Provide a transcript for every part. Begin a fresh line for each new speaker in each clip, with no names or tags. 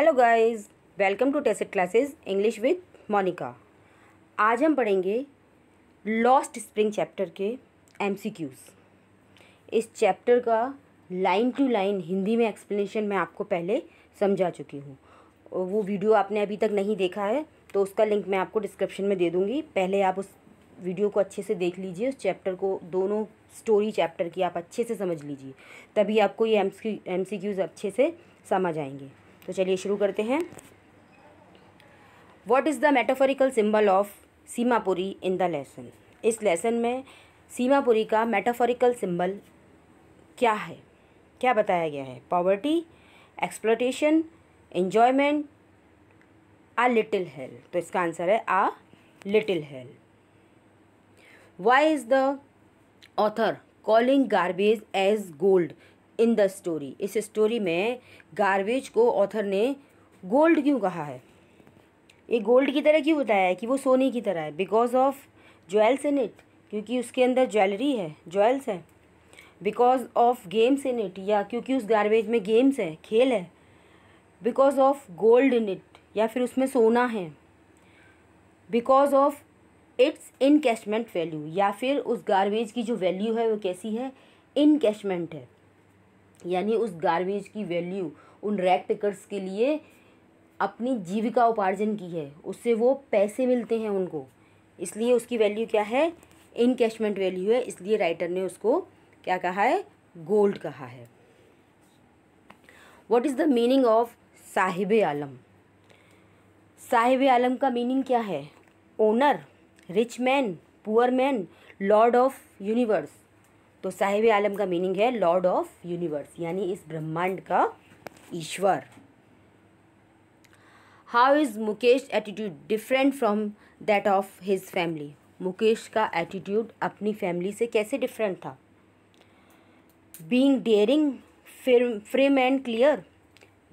Hello guys welcome to test classes English with Monica आज हम पढ़ेंगे लॉस्ट स्प्रिंग चैप्टर के एमसीक्यूज इस चैप्टर का लाइन टू लाइन हिंदी में एक्सप्लेनेशन मैं आपको पहले समझा चुकी हूँ वो वीडियो आपने अभी तक नहीं देखा है तो उसका लिंक मैं आपको डिस्क्रिप्शन में दे दूँगी पहले आप उस वीडियो को अच्छे से देख लीजिए उस चैप्टर को दोनों स्टोरी चैप्टर की आप अच्छे से समझ लीजिए तभी आपको ये एम सी अच्छे से समझ आएंगे तो चलिए शुरू करते हैं what is the metaphorical symbol of Seemapuri in the lesson इस लेसन में सीमापुरी का मेटाफोरिकल सिम्बल क्या है क्या बताया गया है poverty exploitation enjoyment a little hell तो इसका आंसर है a little hell why is the author calling garbage as gold in the story इस स्टोरी में गार्बेज को ऑथर ने गोल्ड क्यों कहा है ये गोल्ड की तरह क्यों बताया है कि वो सोने की तरह है because of jewels in it क्योंकि उसके अंदर ज्वेलरी है ज्वेल्स है because of games in it या क्योंकि उस गार्बेज में गेम्स है खेल है because of gold in it या फिर उसमें सोना है because of its encashment value या फिर उस गार्बेज की जो वैल्यू है वो कैसी है इनकेशमेंट है यानी उस गार्बेज की वैल्यू उन रैक पिकर्स के लिए अपनी जीविका उपार्जन की है उससे वो पैसे मिलते हैं उनको इसलिए उसकी वैल्यू क्या है इनकेशमेंट वैल्यू है इसलिए राइटर ने उसको क्या कहा है गोल्ड कहा है what is the meaning of Sahib Alam Sahib Alam का मीनिंग क्या है owner rich man poor man lord of universe तो साहिब आलम का मीनिंग है लॉर्ड ऑफ यूनिवर्स यानी इस ब्रह्मांड का ईश्वर how is Mukesh attitude different from that of his family Mukesh का एटीट्यूड अपनी फैमिली से कैसे डिफरेंट था being daring firm and clear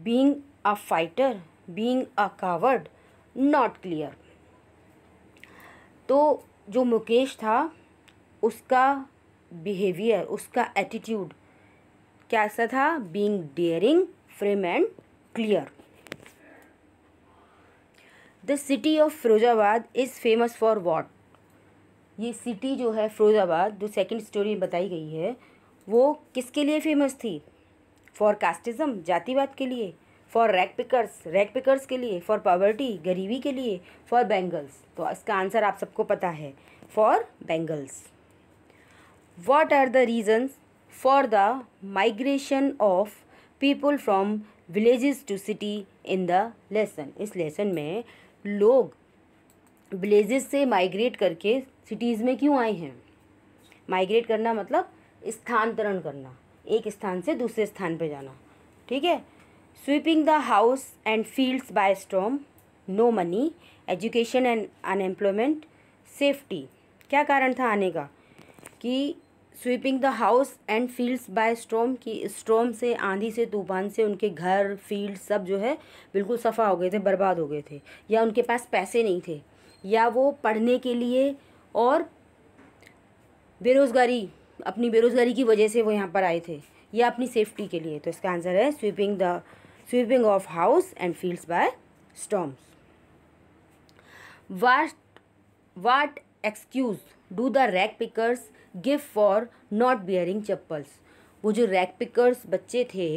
being a fighter being a coward not clear तो जो मुकेश था उसका बिहेवियर उसका एटीट्यूड कैसा था being daring firm and clear the city of Firozabad is famous for what ये सिटी जो है फिरोजाबाद जो सेकेंड स्टोरी में बताई गई है वो किसके लिए फेमस थी फॉर कास्टिज़्म जातिवाद के लिए for rag pickers rag pickers के लिए फॉर पॉवर्टी गरीबी के लिए फॉर बेंगल्स तो इसका आंसर आप सबको पता है for bangles what are the reasons for the migration of people from villages to city in the lesson इस लेसन में लोग विलेजेस से माइग्रेट करके सिटीज़ में क्यों आए हैं माइग्रेट करना मतलब स्थानांतरण करना एक स्थान से दूसरे स्थान पर जाना ठीक है sweeping the house and fields by storm no money education and unemployment safety क्या कारण था आने का कि sweeping the house and fields by storm कि स्ट्रोम से आंधी से तूफान से उनके घर फील्ड सब जो है बिल्कुल सफ़ा हो गए थे बर्बाद हो गए थे या उनके पास पैसे नहीं थे या वो पढ़ने के लिए और बेरोज़गारी अपनी बेरोज़गारी की वजह से वो यहाँ पर आए थे या अपनी सेफ्टी के लिए तो इसका आंसर है sweeping the sweeping of house and fields by storms what what excuse do the rag pickers गिफ्ट फॉर नॉट बियरिंग चप्पल्स वो जो रैक पिकर्स बच्चे थे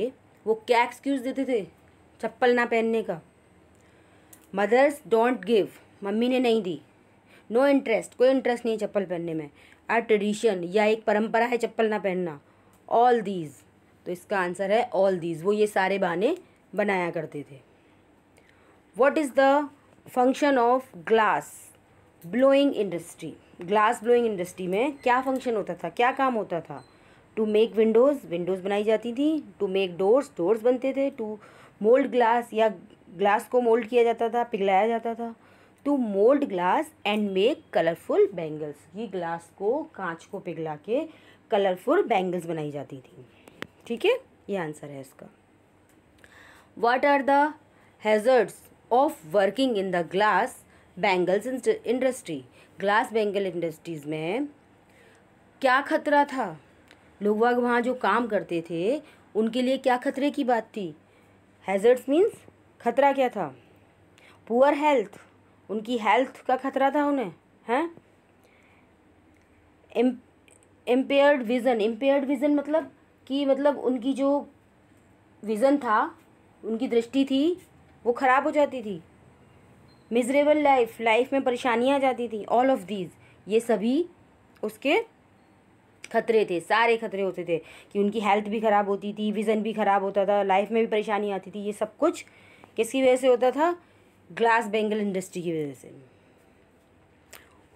वो क्या एक्सक्यूज़ देते थे चप्पल ना पहनने का मदर्स डोंट गिव मम्मी ने नहीं दी नो इंटरेस्ट कोई इंटरेस्ट नहीं है चप्पल पहनने में आ ट्रेडिशन या एक परंपरा है चप्पल ना पहनना ऑल दीज तो इसका आंसर है ऑल दीज वो ये सारे बहाने बनाया करते थे what is the function of glass blowing industry glass blowing industry में क्या फंक्शन होता था क्या काम होता था टू मेक विंडोज़ विंडोज़ बनाई जाती थी टू मेक डोर्स डोर्स बनते थे टू मोल्ड ग्लास या ग्लास को मोल्ड किया जाता था पिघलाया जाता था to mould glass and make colourful bangles ये ग्लास को कांच को पिघला के कलरफुल बैंगल्स बनाई जाती थी ठीक है ये आंसर है इसका what are the hazards of working in the glass bangles industry glass bangle industries में क्या खतरा था लोग वहाँ जो काम करते थे उनके लिए क्या खतरे की बात थी हैज़र्ड्स मीन्स खतरा क्या था पुअर हेल्थ उनकी हेल्थ का खतरा था उन्हें हैं एम्पेयर्ड विज़न एम्पेयर्ड विज़न मतलब कि मतलब उनकी जो विज़न था उनकी दृष्टि थी वो ख़राब हो जाती थी मिजरेबल लाइफ लाइफ में परेशानियाँ आ जाती थी ऑल ऑफ दीज ये सभी उसके खतरे थे सारे खतरे होते थे कि उनकी हेल्थ भी ख़राब होती थी विज़न भी ख़राब होता था लाइफ में भी परेशानी आती थी ये सब कुछ किसकी वजह से होता था ग्लास बेंगल इंडस्ट्री की वजह से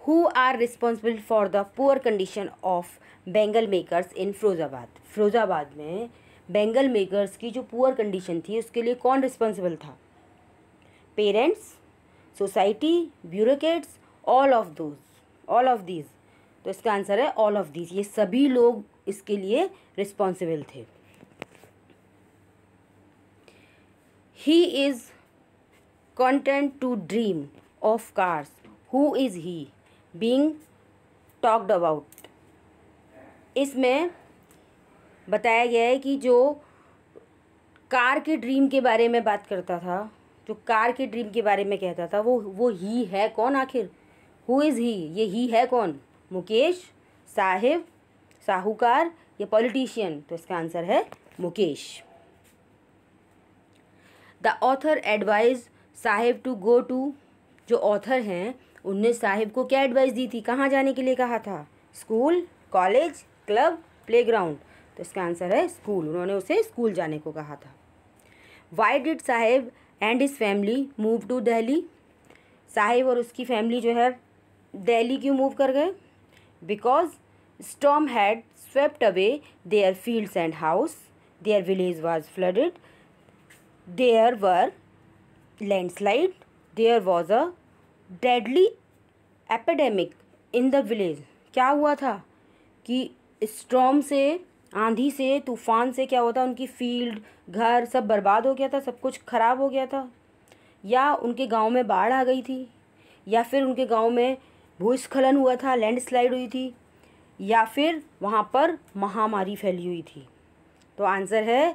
who are responsible for the poor condition of bangle makers in Firozabad Firozabad में बेंगल मेकरस की जो पुअर कंडीशन थी उसके लिए कौन रिस्पॉन्सिबल था parents society bureaucrats all of those all of these तो इसका आंसर है ऑल ऑफ दीज ये सभी लोग इसके लिए रिस्पॉन्सिबल थे he is content to dream of cars who is he being talked about इसमें बताया गया है कि जो कार के ड्रीम के बारे में बात करता था जो कार के ड्रीम के बारे में कहता था वो वो ही है कौन आखिर हु इज़ ही ये ही है कौन मुकेश साहिब साहूकार या पॉलिटिशियन तो इसका आंसर है Mukesh the author advise Sahib to go to जो ऑथर हैं उनने साहिब को क्या एडवाइस दी थी कहाँ जाने के लिए कहा था स्कूल कॉलेज क्लब प्लेग्राउंड तो इसका आंसर है स्कूल उन्होंने उसे स्कूल जाने को कहा था why did Saheb and his family move to Delhi Saheb और उसकी फैमिली जो है दिल्ली क्यों मूव कर गए because storm had swept away their fields and house their village was flooded there were landslide there was a deadly epidemic in the village क्या हुआ था कि स्टॉम से आंधी से तूफ़ान से क्या होता उनकी फील्ड घर सब बर्बाद हो गया था सब कुछ ख़राब हो गया था या उनके गांव में बाढ़ आ गई थी या फिर उनके गांव में भूस्खलन हुआ था लैंडस्लाइड हुई थी या फिर वहाँ पर महामारी फैली हुई थी तो आंसर है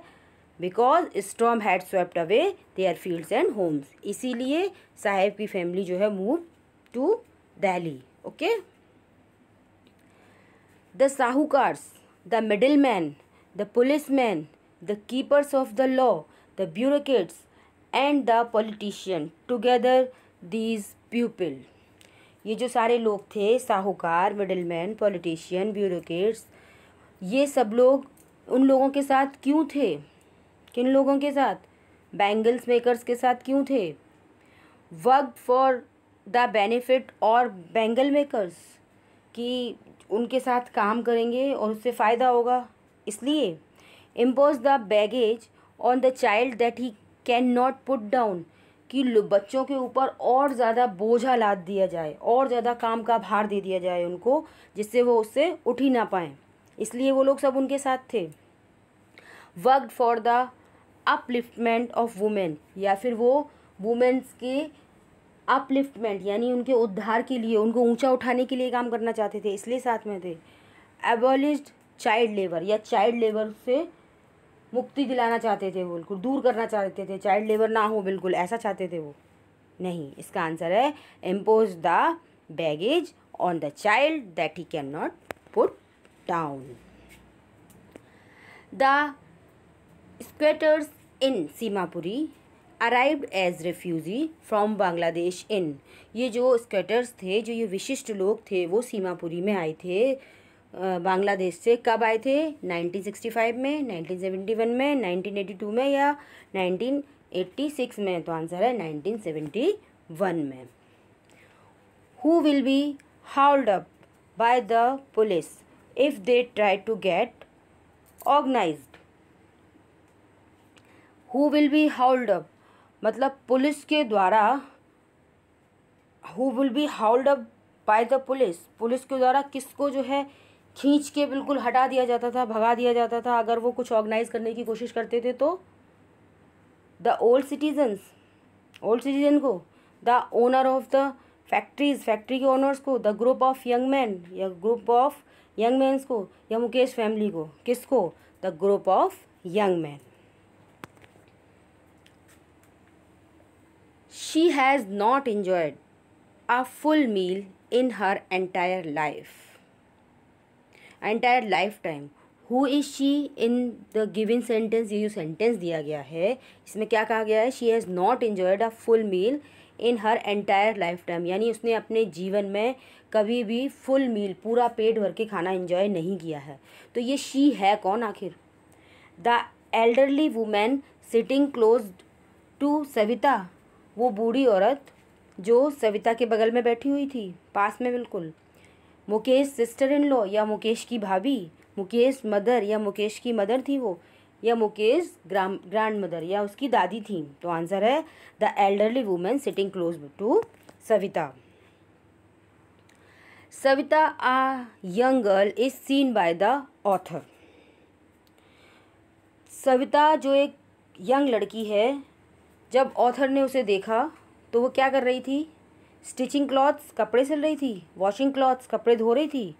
because storm had swept away their fields and homes इसीलिए साहेब की फैमिली जो है move to Delhi okay the sahukars the middlemen, the policemen, the keepers of the law, the bureaucrats, and the politician. Together, these people. ये जो सारे लोग थे साहूकार मिडलमैन पॉलिटिशियन ब्यूरोक्रेट्स ये सब लोग उन लोगों के साथ क्यों थे किन लोगों के साथ बैंगल्स मेकर्स के साथ क्यों थे वर्क फॉर द बेनिफिट और बैंगल मेकर्स कि उनके साथ काम करेंगे और उससे फ़ायदा होगा इसलिए impose the baggage on the child that he can not put down कि बच्चों के ऊपर और ज़्यादा बोझा लाद दिया जाए और ज़्यादा काम का भार दे दिया जाए उनको जिससे वो उससे उठ ही ना पाएँ इसलिए वो लोग सब उनके साथ थे work for the upliftment of women या फिर वो वुमेंस के अपलिफ्टमेंट यानी उनके उद्धार के लिए उनको ऊंचा उठाने के लिए काम करना चाहते थे इसलिए साथ में थे एबॉलिस्ड चाइल्ड लेबर या चाइल्ड लेबर से मुक्ति दिलाना चाहते थे वो बिल्कुल दूर करना चाहते थे चाइल्ड लेबर ना हो बिल्कुल ऐसा चाहते थे वो नहीं इसका आंसर है impose the baggage on the child that he can not put down the squatters in Seemapuri arrived as refugee from Bangladesh in ये जो स्केटर्स थे जो ये विशिष्ट लोग थे वो सीमापुरी में आए थे बांग्लादेश से कब आए थे 1965 में 1971 में 1982 में या 1986 में तो आंसर है 1971 में who will be hauled up by the police if they try to get organise who will be hauled up मतलब पुलिस के द्वारा who will be hauled up by the police police के द्वारा किसको जो है खींच के बिल्कुल हटा दिया जाता था भगा दिया जाता था अगर वो कुछ ऑर्गेनाइज करने की कोशिश करते थे तो the old citizens old citizen को the owner of the factories factory के ओनर्स को the group of young man या ग्रुप ऑफ यंग मैंस को या मुकेश फैमिली को किसको the group of young man she has not enjoyed a full meal in her entire life entire lifetime who is she in the given sentence ये जो sentence दिया गया है इसमें क्या कहा गया है she has not enjoyed a full meal in her entire life time यानी उसने अपने जीवन में कभी भी फुल मील पूरा पेट भर के खाना इन्जॉय नहीं किया है तो ये शी है कौन आखिर the elderly women sitting close to Savita वो बूढ़ी औरत जो सविता के बगल में बैठी हुई थी पास में बिल्कुल मुकेश सिस्टर इन लॉ या मुकेश की भाभी मुकेश मदर या मुकेश की मदर थी वो या मुकेश ग्राम ग्रैंड मदर या उसकी दादी थी तो आंसर है the elderly women sitting close to Savita Savita a young girl is seen by the author Savita जो एक यंग लड़की है जब ऑथर ने उसे देखा तो वो क्या कर रही थी स्टिचिंग क्लॉथ्स कपड़े सिल रही थी वॉशिंग क्लॉथ्स कपड़े धो रही थी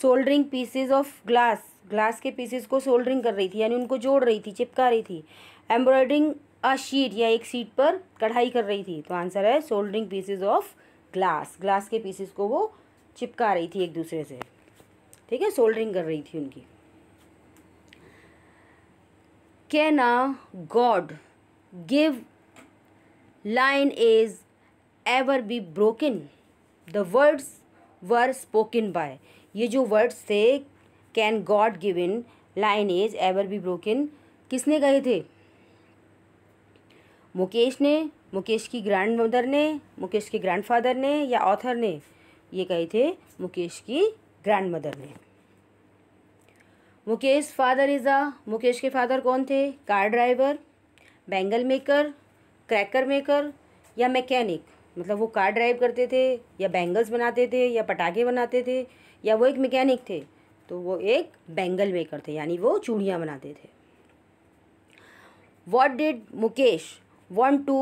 soldering pieces of glass glass के पीसेज को सोल्डरिंग कर रही थी यानी उनको जोड़ रही थी चिपका रही थी एम्ब्रॉयडरिंग अ शीट या एक सीट पर कढ़ाई कर रही थी तो आंसर है soldering pieces of glass glass के पीसेज को वो चिपका रही थी एक दूसरे से ठीक है सोल्डरिंग कर रही थी उनकी can God given lineage ever be broken the words were spoken by ये जो वर्ड्स थे God given lineage ever be broken किसने कहे थे मुकेश ने मुकेश की ग्रैंड मदर ने मुकेश के ग्रैंडफादर ने या ऑथर ने ये कहे थे मुकेश की ग्रैंड मदर ने मुकेश फादर इज़ा मुकेश के फादर कौन थे car driver bangle maker cracker maker या मैकेनिक मतलब वो कार ड्राइव करते थे या बैंगल्स बनाते थे या पटाखे बनाते थे या वो एक मैकेनिक थे तो वो एक बैंगल मेकर थे यानी वो चूड़ियाँ बनाते थे what did Mukesh want to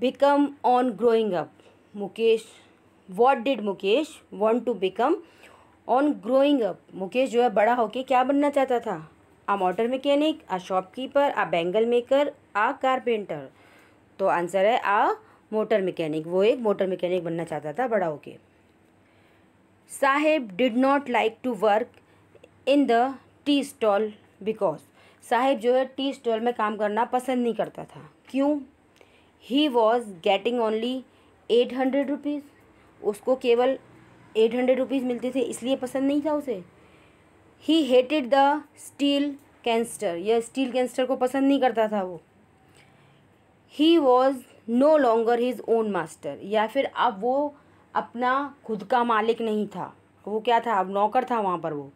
become on growing up Mukesh what did Mukesh want to become on growing up Mukesh जो है बड़ा होके क्या बनना चाहता था a motor mechanic a shopkeeper a bangle maker a carpenter तो आंसर है आ मोटर मैकेनिक वो एक मोटर मैकेनिक बनना चाहता था बड़ा होके Saheb did not like to work in the tea stall because Saheb जो है टी स्टॉल में काम करना पसंद नहीं करता था क्यों he was getting only eight hundred rupees उसको केवल एट हंड्रेड रुपीज़ मिलते थे इसलिए पसंद नहीं था उसे he hated the steel canister यह स्टील कैंस्टर को पसंद नहीं करता था वो he was no longer his own master या फिर अब वो अपना खुद का मालिक नहीं था वो क्या था अब नौकर था वहाँ पर वो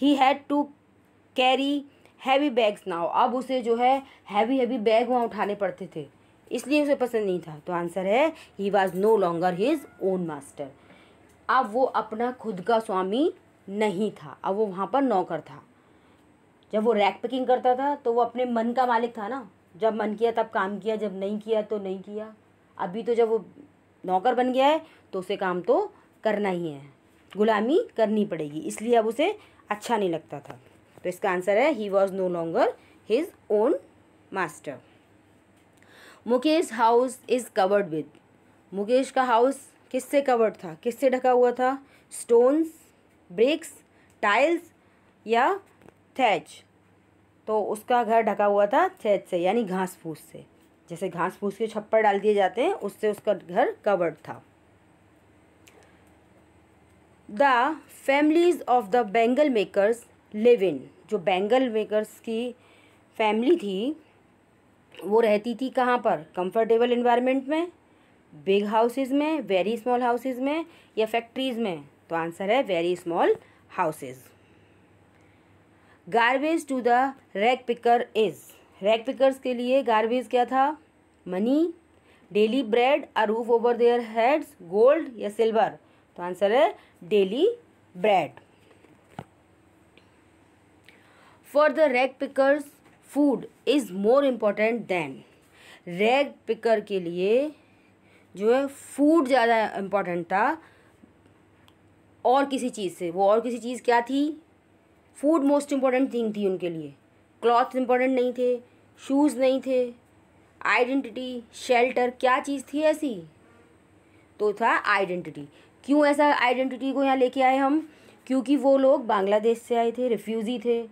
he had to carry heavy bags now अब उसे जो है हैवी हैवी बैग वहाँ उठाने पड़ते थे इसलिए उसे पसंद नहीं था तो आंसर है he was no longer his own master अब वो अपना खुद का स्वामी नहीं था अब वो वहाँ पर नौकर था जब वो रैक पैकिंग करता था तो वो अपने मन का मालिक था ना जब मन किया तब काम किया जब नहीं किया तो नहीं किया अभी तो जब वो नौकर बन गया है तो उसे काम तो करना ही है गुलामी करनी पड़ेगी इसलिए अब उसे अच्छा नहीं लगता था तो इसका आंसर है he was no longer his own master Mukesh house is covered with Mukesh का हाउस किससे कवर्ड था किससे ढका हुआ था स्टोन्स ब्रिक्स टाइल्स या थैच तो उसका घर ढका हुआ था थैच से यानी घास फूस से जैसे घास फूस के छप्पर डाल दिए जाते हैं उससे उसका घर कवर्ड था the families of the bangle makers live in जो बेंगल मेकर्स की फैमिली थी वो रहती थी कहाँ पर कंफर्टेबल इन्वायरमेंट में बिग हाउसेज में वेरी स्मॉल हाउसेज में या फैक्ट्रीज़ में तो आंसर है very small houses garbage to the rag picker is rag pickers के लिए गार्बेज क्या था money daily bread a roof over their heads gold या सिल्वर तो आंसर है daily bread for the rag pickers food is more important than rag picker के लिए जो है फूड ज़्यादा इम्पॉर्टेंट था और किसी चीज़ से वो और किसी चीज़ क्या थी फूड मोस्ट इम्पॉर्टेंट थिंग थी उनके लिए क्लॉथ इम्पॉर्टेंट नहीं थे शूज़ नहीं थे आइडेंटिटी शेल्टर क्या चीज़ थी ऐसी तो था आइडेंटिटी क्यों ऐसा आइडेंटिटी को यहाँ लेके आए हम क्योंकि वो लोग बांग्लादेश से आए थे रिफ्यूज़ी थे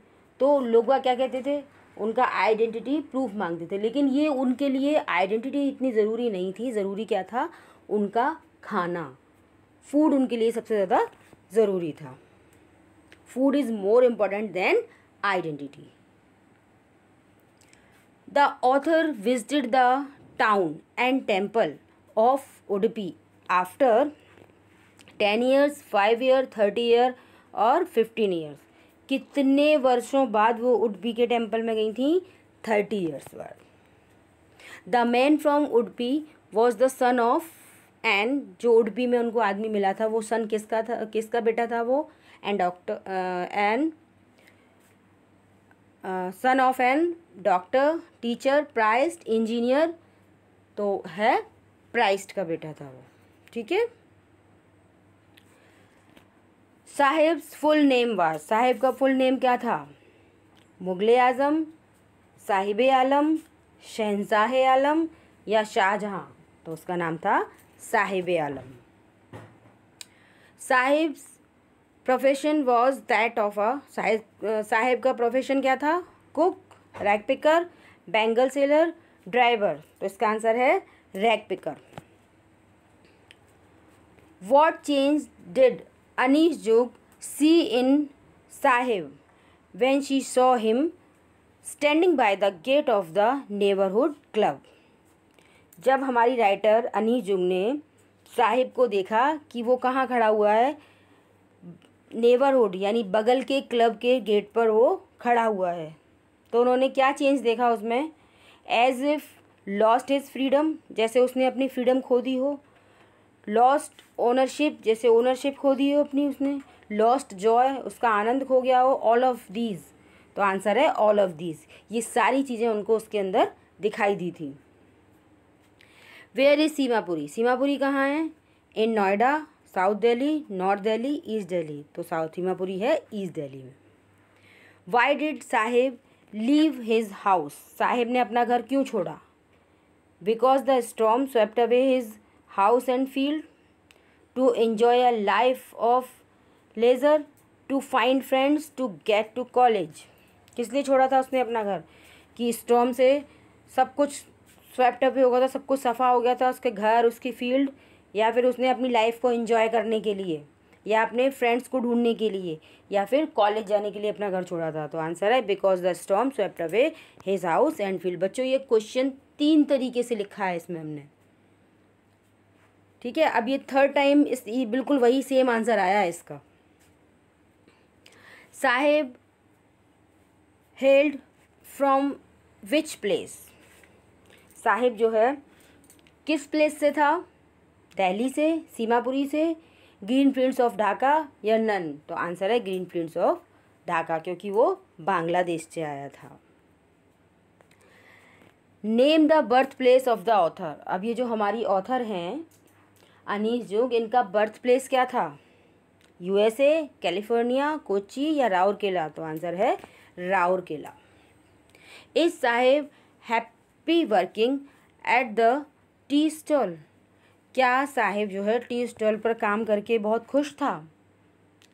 तो लोग क्या कहते थे उनका आइडेंटिटी प्रूफ मांगते थे लेकिन ये उनके लिए आइडेंटिटी इतनी ज़रूरी नहीं थी ज़रूरी क्या था उनका खाना फूड उनके लिए सबसे ज़्यादा ज़रूरी था food is more important than identity the author visited the town and temple of Udupi after ten years five year thirty year और फिफ्टीन ईयर्स कितने वर्षों बाद वो उडपी के टेम्पल में गई थी थर्टी ईयर्स बाद the man from Udupi was the son of and भी में उनको आदमी मिला था वो सन किसका था किसका बेटा था वो and doctor and son of an doctor teacher priest engineer तो है प्राइस्ट का बेटा था वो ठीक है Saheb full name was Saheb का फुल नेम क्या था मुगल आज़म साहिब आलम शहनशाह आलम या शाहजहाँ तो उसका नाम था Sahib Alam Sahib profession was that of a Sahib का प्रोफेशन क्या था cook rag picker bangle seller driver तो इसका आंसर है rag picker what change did Anish Jung see in Sahib when she saw him standing by the gate of the neighbourhood club जब हमारी writer अनी Jung ने साहिब को देखा कि वो कहाँ खड़ा हुआ है नेबरहुड यानी बगल के क्लब के गेट पर वो खड़ा हुआ है तो उन्होंने क्या चेंज देखा उसमें as if lost his freedom जैसे उसने अपनी फ्रीडम खो दी हो लॉस्ट ओनरशिप जैसे ओनरशिप खो दी हो अपनी उसने लॉस्ट जॉय उसका आनंद खो गया हो ऑल ऑफ दीज तो आंसर है ऑल ऑफ दीज ये सारी चीज़ें उनको उसके अंदर दिखाई दी थी वेयर इज़ सीमापुरी सीमापुरी कहाँ है in Noida south Delhi north Delhi east Delhi तो साउथ सीमापुरी है ईस्ट दिल्ली में why did Sahib leave his house Sahib ने अपना घर क्यों छोड़ा because the storm swept away his house and field to enjoy a life of leisure to find friends to get to college किस लिए छोड़ा था उसने अपना घर कि स्टॉम से सब कुछ स्वेप्ट अप हो गया था सब कुछ सफ़ा हो गया था उसके घर उसकी फील्ड या फिर उसने अपनी लाइफ को इन्जॉय करने के लिए या अपने फ्रेंड्स को ढूंढने के लिए या फिर कॉलेज जाने के लिए अपना घर छोड़ा था तो आंसर है because the storm swept away his house and field बच्चों ये क्वेश्चन तीन तरीके से लिखा है इसमें हमने ठीक है अब ये थर्ड टाइम इस बिल्कुल वही सेम आंसर आया है इसका Saheb hailed from which place Sahib जो है किस प्लेस से था दिल्ली से सीमापुरी से ग्रीन प्रिंस ऑफ ढाका या नन तो आंसर है ग्रीन प्रिंस ऑफ ढाका क्योंकि वो बांग्लादेश से आया था name the birth place of the author अब ये जो हमारी ऑथर हैं अनिश जोग इनका बर्थ प्लेस क्या था यूएसए कैलिफोर्निया कोची या राउरकेला तो आंसर है Rourkela is Saheb happy working at the tea stall क्या साहेब जो है टी स्टॉल पर काम करके बहुत खुश था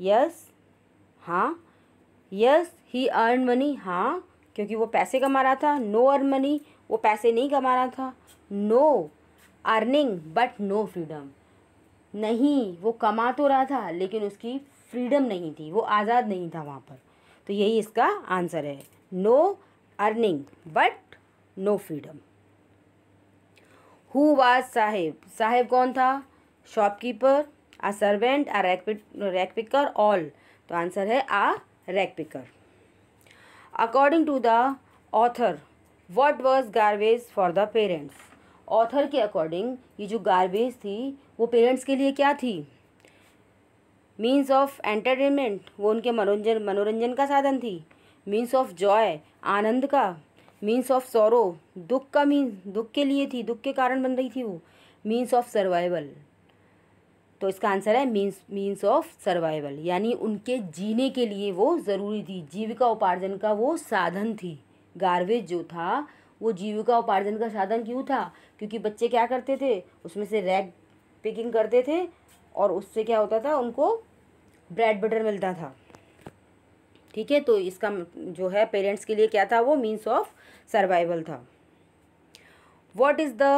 यस हाँ यस ही अर्न मनी हाँ क्योंकि वो पैसे कमा रहा था नो अर्न मनी वो पैसे नहीं कमा रहा था no earning but no freedom नहीं वो कमा तो रहा था लेकिन उसकी फ्रीडम नहीं थी वो आज़ाद नहीं था वहाँ पर तो यही इसका आंसर है no earning but no freedom who was Saheb Saheb कौन था shopkeeper a servant a rag picker all तो आंसर है a rag picker according to the author what was garbage for the parents author के अकॉर्डिंग ये जो garbage थी वो parents के लिए क्या थी मीन्स ऑफ एंटरटेनमेंट वो उनके मनोरंजन मनोरंजन का साधन थी मीन्स ऑफ जॉय आनंद का मीन्स ऑफ सॉरो दुख का मीन दुख के लिए थी दुख के कारण बन रही थी वो मीन्स ऑफ सर्वाइवल तो इसका आंसर है मीन्स मीन्स ऑफ सर्वाइवल यानी उनके जीने के लिए वो ज़रूरी थी जीविका उपार्जन का वो साधन थी गार्बेज जो था वो जीविका उपार्जन का साधन क्यों था क्योंकि बच्चे क्या करते थे उसमें से रैग पिकिंग करते थे और उससे क्या होता था उनको ब्रेड बटर मिलता था ठीक है तो इसका जो है पेरेंट्स के लिए क्या था वो मीन्स ऑफ सर्वाइवल था what is the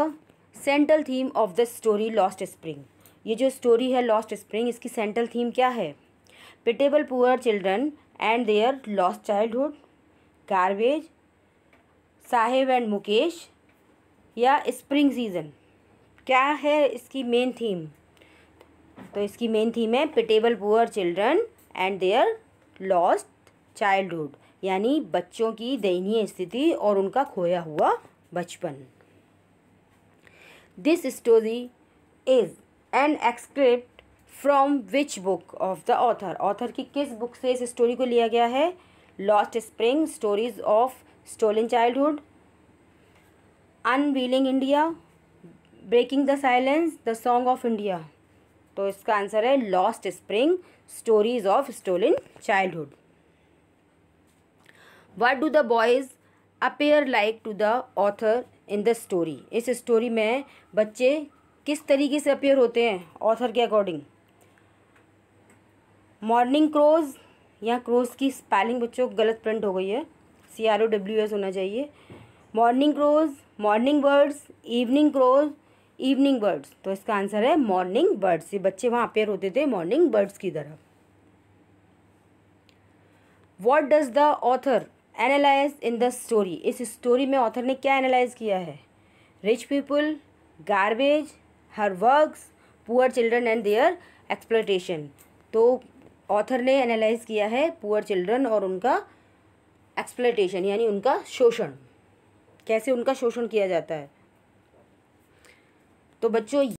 central theme of the story lost spring ये जो स्टोरी है लॉस्ट स्प्रिंग इसकी सेंट्रल थीम क्या है pitiable poor children and their lost childhood garbage Saheb and Mukesh या स्प्रिंग सीजन क्या है इसकी मेन थीम तो इसकी मेन थीम है pitiable poor children and their lost childhood यानी बच्चों की दयनीय स्थिति और उनका खोया हुआ बचपन this story is an excerpt from which book of the author author की किस बुक से इस स्टोरी को लिया गया है lost spring stories of child childhood unveiling India breaking the silence the song of India तो इसका आंसर है lost spring stories of child childhood what do the boys appear like to the author in the story इस स्टोरी में बच्चे किस तरीके से अपेयर होते हैं ऑथर के अकॉर्डिंग मॉर्निंग क्रोज या क्रोज की स्पेलिंग बच्चों गलत प्रिंट हो गई है C R O W S होना चाहिए morning crows morning birds evening crows evening birds तो इसका आंसर है मॉर्निंग बर्ड्स ये बच्चे वहाँ अपेयर होते थे मॉर्निंग बर्ड्स की तरह what does the author analyse in the story इस स्टोरी में ऑथर ने क्या एनालाइज किया है rich people garbage her works poor children and their exploitation तो ऑथर ने एनालाइज किया है पुअर चिल्ड्रन और उनका एक्सप्लोटेशन यानी उनका शोषण कैसे उनका शोषण किया जाता है तो बच्चों